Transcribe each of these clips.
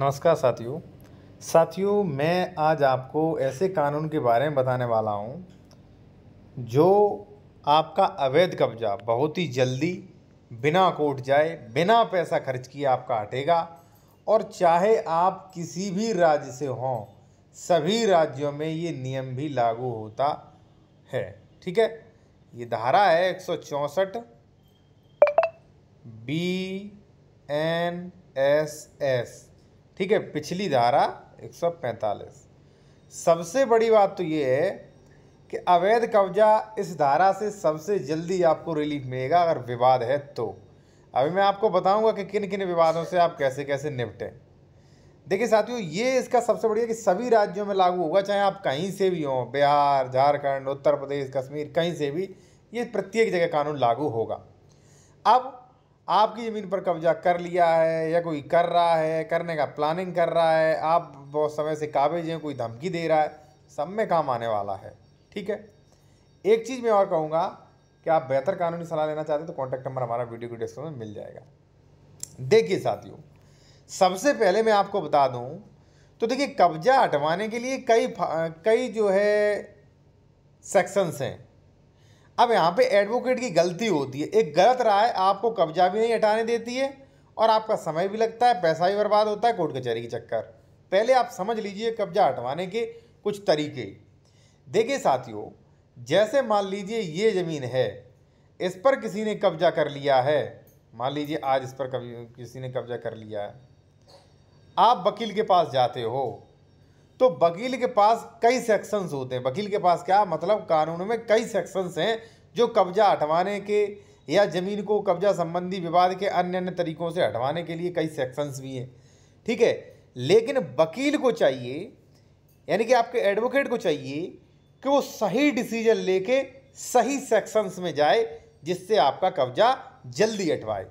नमस्कार साथियों साथियों मैं आज आपको ऐसे कानून के बारे में बताने वाला हूँ जो आपका अवैध कब्जा बहुत ही जल्दी बिना कोर्ट जाए बिना पैसा खर्च किए आपका हटेगा और चाहे आप किसी भी राज्य से हों सभी राज्यों में ये नियम भी लागू होता है ठीक है ये धारा है एक बी एन एस एस ठीक है पिछली धारा 145 सबसे बड़ी बात तो ये है कि अवैध कब्जा इस धारा से सबसे जल्दी आपको रिलीफ मिलेगा अगर विवाद है तो अभी मैं आपको बताऊंगा कि किन किन विवादों से आप कैसे कैसे निपटें देखिए साथियों ये इसका सबसे बढ़िया कि सभी राज्यों में लागू होगा चाहे आप कहीं से भी हों बिहार झारखंड उत्तर प्रदेश कश्मीर कहीं से भी ये प्रत्येक जगह कानून लागू होगा अब आपकी ज़मीन पर कब्जा कर लिया है या कोई कर रहा है करने का प्लानिंग कर रहा है आप बहुत समय से काबिज हैं कोई धमकी दे रहा है सब में काम आने वाला है ठीक है एक चीज़ मैं और कहूँगा कि आप बेहतर कानूनी सलाह लेना चाहते हैं तो कॉन्टैक्ट नंबर हमारा वीडियो की डिस्क्रिप्शन में मिल जाएगा देखिए साथियों सबसे पहले मैं आपको बता दूँ तो देखिए कब्जा हटवाने के लिए कई कई जो है सेक्शंस हैं अब यहाँ पे एडवोकेट की गलती होती है एक गलत राय आपको कब्जा भी नहीं हटाने देती है और आपका समय भी लगता है पैसा भी बर्बाद होता है कोर्ट कचहरी के चक्कर पहले आप समझ लीजिए कब्जा हटवाने के कुछ तरीके देखिए साथियों जैसे मान लीजिए ये ज़मीन है इस पर किसी ने कब्जा कर लिया है मान लीजिए आज इस पर कभी किसी ने कब्जा कर लिया है आप वकील के पास जाते हो तो वकील के पास कई सेक्शंस होते हैं वकील के पास क्या मतलब कानून में कई सेक्शंस हैं जो कब्जा हटवाने के या ज़मीन को कब्जा संबंधी विवाद के अन्य अन्य तरीकों से हटवाने के लिए कई सेक्शंस भी हैं ठीक है लेकिन वकील को चाहिए यानी कि आपके एडवोकेट को चाहिए कि वो सही डिसीजन लेके सही सेक्शंस में जाए जिससे आपका कब्जा जल्दी हटवाए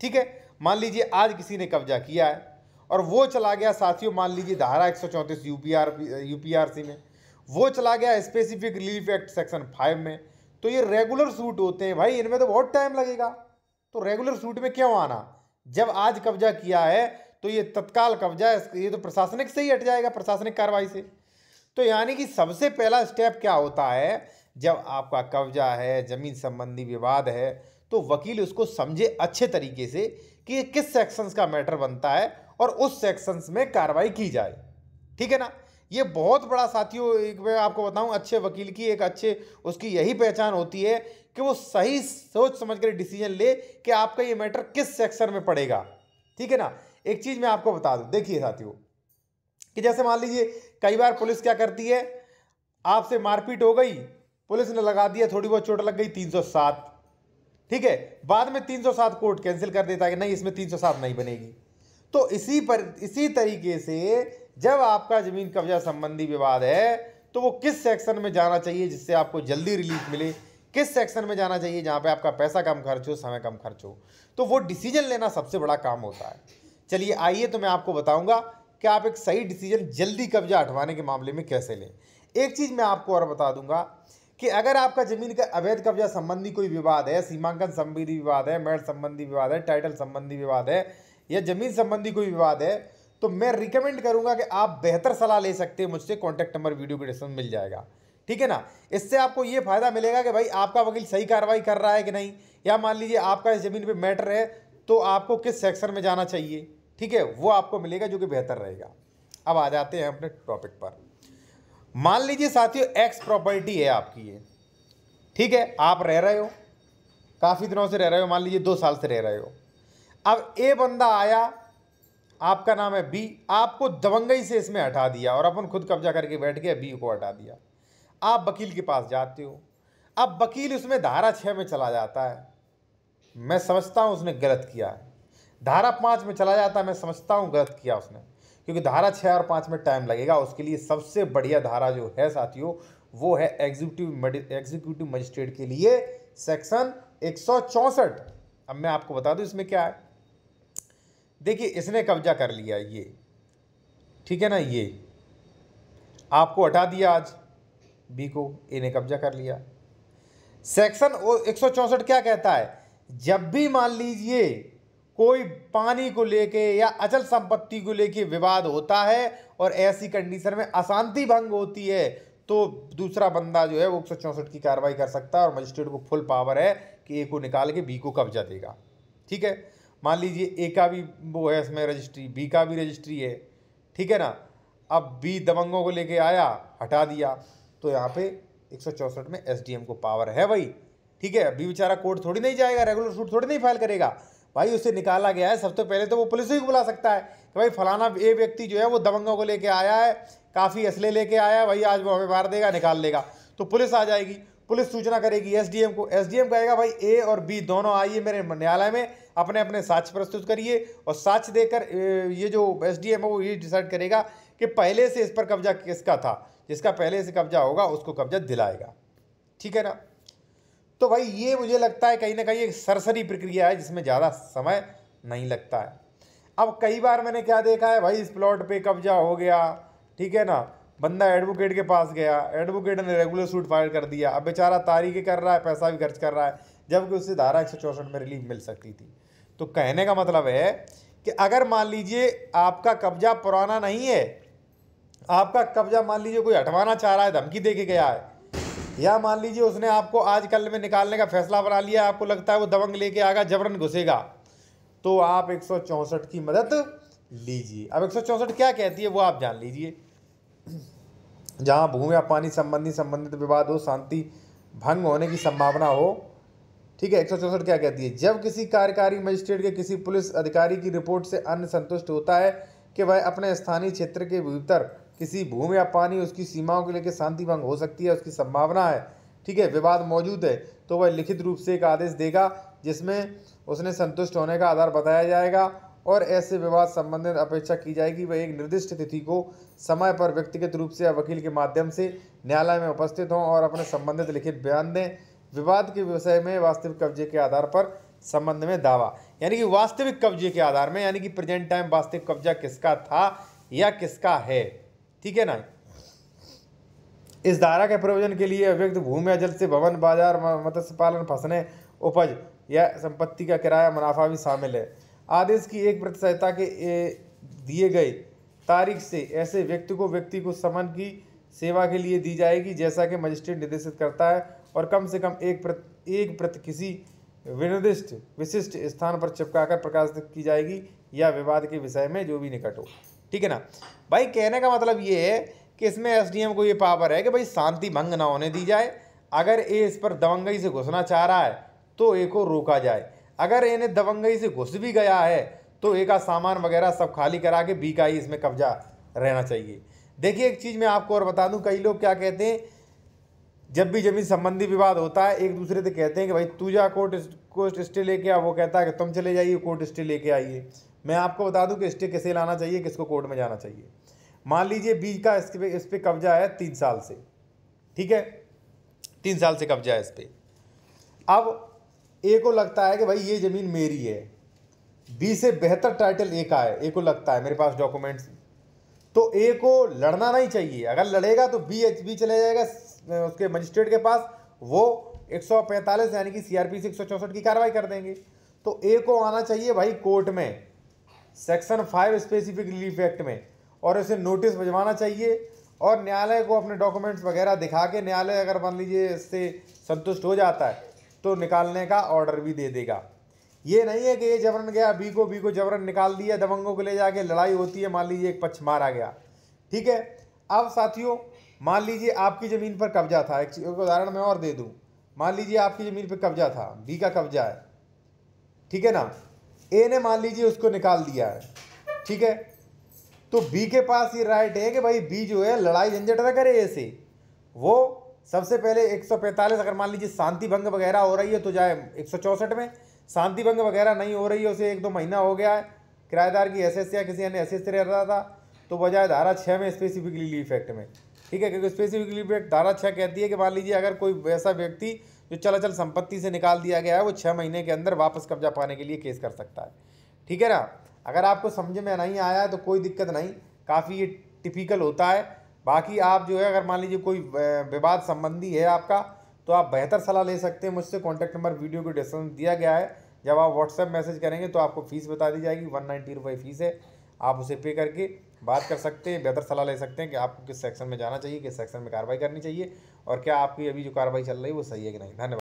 ठीक है मान लीजिए आज किसी ने कब्जा किया है और वो चला गया साथियों मान लीजिए धारा एक सौ चौंतीस यूपीआरसी में वो चला गया specific relief act section five में तो ये रेगुलर सूट होते हैं भाई इनमें तो बहुत टाइम लगेगा तो रेगुलर सूट में क्यों आना जब आज कब्जा किया है तो ये तत्काल कब्जा ये तो प्रशासनिक से ही हट जाएगा प्रशासनिक कार्रवाई से तो यानी कि सबसे पहला स्टेप क्या होता है जब आपका कब्जा है जमीन संबंधी विवाद है तो वकील उसको समझे अच्छे तरीके से कि ये किस सेक्शंस का मैटर बनता है और उस सेक्शंस में कार्रवाई की जाए ठीक है ना ये बहुत बड़ा साथियों एक मैं आपको बताऊं अच्छे वकील की एक अच्छे उसकी यही पहचान होती है कि वो सही सोच समझ कर डिसीजन ले कि आपका ये मैटर किस सेक्शन में पड़ेगा ठीक है ना एक चीज़ मैं आपको बता दूं देखिए साथियों कि जैसे मान लीजिए कई बार पुलिस क्या करती है आपसे मारपीट हो गई पुलिस ने लगा दिया थोड़ी बहुत चोट लग गई 307 ठीक है बाद में 307 कोर्ट कैंसिल कर देता है कि नहीं इसमें 307 नहीं बनेगी तो इसी पर इसी तरीके से जब आपका ज़मीन कब्जा संबंधी विवाद है तो वो किस सेक्शन में जाना चाहिए जिससे आपको जल्दी रिलीफ मिले किस सेक्शन में जाना चाहिए जहाँ पे आपका पैसा कम खर्च हो समय कम खर्च हो तो वो डिसीजन लेना सबसे बड़ा काम होता है चलिए आइए तो मैं आपको बताऊंगा कि आप एक सही डिसीजन जल्दी कब्जा हटवाने के मामले में कैसे लें एक चीज़ मैं आपको और बता दूंगा कि अगर आपका ज़मीन का अवैध कब्जा संबंधी कोई विवाद है सीमांकन संबंधी विवाद है मैट संबंधी विवाद है टाइटल संबंधी विवाद है या ज़मीन संबंधी कोई विवाद है तो मैं रिकमेंड करूंगा कि आप बेहतर सलाह ले सकते हैं मुझसे कॉन्टैक्ट नंबर वीडियो के डिस्क्रिप्शन मिल जाएगा ठीक है ना इससे आपको ये फायदा मिलेगा कि भाई आपका वकील सही कार्रवाई कर रहा है कि नहीं या मान लीजिए आपका इस ज़मीन पर मैटर है तो आपको किस सेक्शन में जाना चाहिए ठीक है वो आपको मिलेगा जो कि बेहतर रहेगा अब आ जाते हैं अपने टॉपिक पर मान लीजिए साथियों एक्स प्रॉपर्टी है आपकी ये ठीक है आप रह रहे हो काफ़ी दिनों से रह रहे हो मान लीजिए दो साल से रह रहे हो अब ए बंदा आया आपका नाम है बी आपको दबंगई से इसमें हटा दिया और अपन खुद कब्जा करके बैठ गया बी को हटा दिया आप वकील के पास जाते हो अब वकील उसमें धारा छः में चला जाता है मैं समझता हूँ उसने गलत किया है धारा पाँच में चला जाता है मैं समझता हूँ गलत किया उसने क्योंकि धारा छः और पाँच में टाइम लगेगा उसके लिए सबसे बढ़िया धारा जो है साथियों वो है एग्जीक्यूटिव एग्जीक्यूटिव मजिस्ट्रेट के लिए सेक्शन एक अब मैं आपको बता दूँ इसमें क्या है देखिए इसने कब्जा कर लिया ये ठीक है ना ये आपको हटा दिया आज बी को ए ने कब्जा कर लिया सेक्शन एक क्या कहता है जब भी मान लीजिए कोई पानी को लेके या अचल संपत्ति को लेके विवाद होता है और ऐसी कंडीशन में अशांति भंग होती है तो दूसरा बंदा जो है वो एक की कार्रवाई कर सकता है और मजिस्ट्रेट को फुल पावर है कि ए को निकाल के बी को कब्जा देगा ठीक है मान लीजिए ए का भी वो है इसमें रजिस्ट्री बी का भी रजिस्ट्री है ठीक है ना अब बी दबंगों को लेके आया हटा दिया तो यहाँ पे एक में एस को पावर है भाई ठीक है अभी बेचारा कोर्ट थोड़ी नहीं जाएगा रेगुलर सूट थोड़ी नहीं फाइल करेगा भाई उसे निकाला गया है सबसे तो पहले तो वो पुलिस ही बुला सकता है कि भाई फलाना ए व्यक्ति जो है वो दबंगों को लेके आया है काफ़ी असले लेके आया है भाई आज वो हमें मार देगा निकाल लेगा तो पुलिस आ जाएगी पुलिस सूचना करेगी एसडीएम को एसडीएम कहेगा भाई ए और बी दोनों आइए मेरे न्यायालय में अपने अपने साक्ष प्रस्तुत करिए और साक्ष देकर ये जो एस डी एम है वो ये डिसाइड करेगा कि पहले से इस पर कब्जा किसका था जिसका पहले से कब्जा होगा उसको कब्जा दिलाएगा ठीक है ना तो भाई ये मुझे लगता है कहीं ना कहीं एक सरसरी प्रक्रिया है जिसमें ज़्यादा समय नहीं लगता है अब कई बार मैंने क्या देखा है भाई इस प्लॉट पे कब्जा हो गया ठीक है ना बंदा एडवोकेट के पास गया एडवोकेट ने रेगुलर सूट फाइल कर दिया अब बेचारा तारीखें कर रहा है पैसा भी खर्च कर रहा है जबकि उसे धारा एक में रिलीफ मिल सकती थी तो कहने का मतलब है कि अगर मान लीजिए आपका कब्जा पुराना नहीं है आपका कब्जा मान लीजिए कोई हटवाना चाह रहा है धमकी दे के गया है या मान लीजिए उसने आपको आज कल में निकालने का फैसला बना लिया आपको लगता है वो दबंग लेके आएगा जबरन घुसेगा तो आप एक की मदद लीजिए अब एक क्या कहती है वो आप जान लीजिए जहाँ भूमि या पानी संबंधी संबंधित विवाद हो शांति भंग होने की संभावना हो ठीक है एक क्या कहती है जब किसी कार्यकारी मजिस्ट्रेट के किसी पुलिस अधिकारी की रिपोर्ट से अन्य संतुष्ट होता है कि वह अपने स्थानीय क्षेत्र के भीतर किसी भूमि या पानी उसकी सीमाओं के लेकर शांति भंग हो सकती है उसकी संभावना है ठीक है विवाद मौजूद है तो वह लिखित रूप से एक आदेश देगा जिसमें उसने संतुष्ट होने का आधार बताया जाएगा और ऐसे विवाद संबंधित अपेक्षा की जाएगी वह एक निर्दिष्ट तिथि को समय पर व्यक्तिगत रूप से या वकील के माध्यम से न्यायालय में उपस्थित हों और अपने संबंधित लिखित बयान दें विवाद के विषय में वास्तविक कब्जे के आधार पर संबंध में दावा यानी कि वास्तविक कब्जे के आधार में यानी कि प्रेजेंट टाइम वास्तविक कब्जा किसका था या किसका है ठीक है ना इस धारा के प्रयोजन के लिए अव्यक्त भूमि जल से भवन बाजार मत्स्य पालन फंसने उपज या संपत्ति का किराया मुनाफा भी शामिल है आदेश की एक प्रतिशतता के दिए गए तारीख से ऐसे व्यक्ति को व्यक्ति को समन की सेवा के लिए दी जाएगी जैसा कि मजिस्ट्रेट निर्देशित करता है और कम से कम एक प्रत एक प्रत किसी विनिर्दिष्ट विशिष्ट स्थान पर चिपकाकर प्रकाशित की जाएगी या विवाद के विषय में जो भी निकट हो ठीक है ना भाई कहने का मतलब ये है कि इसमें एसडीएम को ये पावर है कि भाई शांति भंग ना होने दी जाए अगर ये इस पर दबंगई से घुसना चाह रहा है तो ए को रोका जाए अगर इन्हें दबंगई से घुस भी गया है तो ए का सामान वगैरह सब खाली करा के बी का ही इसमें कब्जा रहना चाहिए देखिए एक चीज़ मैं आपको और बता दूं कई लोग क्या कहते हैं जब भी जमीन संबंधी विवाद होता है एक दूसरे से कहते हैं कि भाई तू जा कोर्ट कोर्ट स्टे लेके आ वो कहता है कि तुम चले जाइए कोर्ट स्टे लेके आइए मैं आपको बता दूं कि स्टे किसे लाना चाहिए किसको कोर्ट में जाना चाहिए मान लीजिए बीज का इस पर इस पर कब्जा है तीन साल से ठीक है तीन साल से कब्जा है इस पर अब ए को लगता है कि भाई ये ज़मीन मेरी है बी से बेहतर टाइटल ए का है ए को लगता है मेरे पास डॉक्यूमेंट्स तो ए को लड़ना नहीं चाहिए अगर लड़ेगा तो बी एच बी चले जाएगा उसके मजिस्ट्रेट के पास वो 145 यानी कि सीआरपीसी एक की कार्रवाई कर देंगे तो ए को आना चाहिए भाई कोर्ट में section five specific relief act में और उसे नोटिस भिजवाना चाहिए और न्यायालय को अपने डॉक्यूमेंट्स वगैरह दिखा के न्यायालय अगर मान लीजिए इससे संतुष्ट हो जाता है तो निकालने का ऑर्डर भी दे देगा ये नहीं है कि ये जबरन गया बी को बी को जबरन निकाल दिया दबंगों को ले जाके लड़ाई होती है मान लीजिए एक पक्ष मारा गया ठीक है अब साथियों मान लीजिए आपकी ज़मीन पर कब्जा था एक उदाहरण मैं और दे दूँ मान लीजिए आपकी ज़मीन पर कब्जा था बी का कब्जा है ठीक है ना ए ने मान लीजिए उसको निकाल दिया है ठीक है तो बी के पास ये राइट है कि भाई बी जो है लड़ाई झंझट ना करे ऐसे वो सबसे पहले 145 अगर मान लीजिए शांति भंग वगैरह हो रही है तो जाए एक में शांति भंग वगैरह नहीं हो रही है उसे एक दो महीना हो गया है किराएदार की एस या किसी अन्य एस रह रहा था तो बजाय धारा छः में स्पेसिफिकली लीफ एक्ट में ठीक है क्योंकि स्पेसिफिकली लीफ एक्ट धारा छः कहती है कि मान लीजिए अगर कोई ऐसा व्यक्ति जो चल संपत्ति से निकाल दिया गया है वो छः महीने के अंदर वापस कब्जा पाने के लिए केस कर सकता है ठीक है ना अगर आपको समझ में नहीं आया तो कोई दिक्कत नहीं काफ़ी ये टिपिकल होता है बाकी आप जो है अगर मान लीजिए कोई विवाद संबंधी है आपका तो आप बेहतर सलाह ले सकते हैं मुझसे कॉन्टैक्ट नंबर वीडियो को डिस्क्रिप्शन दिया गया है जब आप व्हाट्सएप मैसेज करेंगे तो आपको फ़ीस बता दी जाएगी वन नाइन्टी रुपये फ़ीस है आप उसे पे करके बात कर सकते हैं बेहतर सलाह ले सकते हैं कि आपको किस सेक्शन में जाना चाहिए किस सेक्शन में कार्रवाई करनी चाहिए और क्या आपकी अभी जो कार्रवाई चल रही है वो सही है कि नहीं धन्यवाद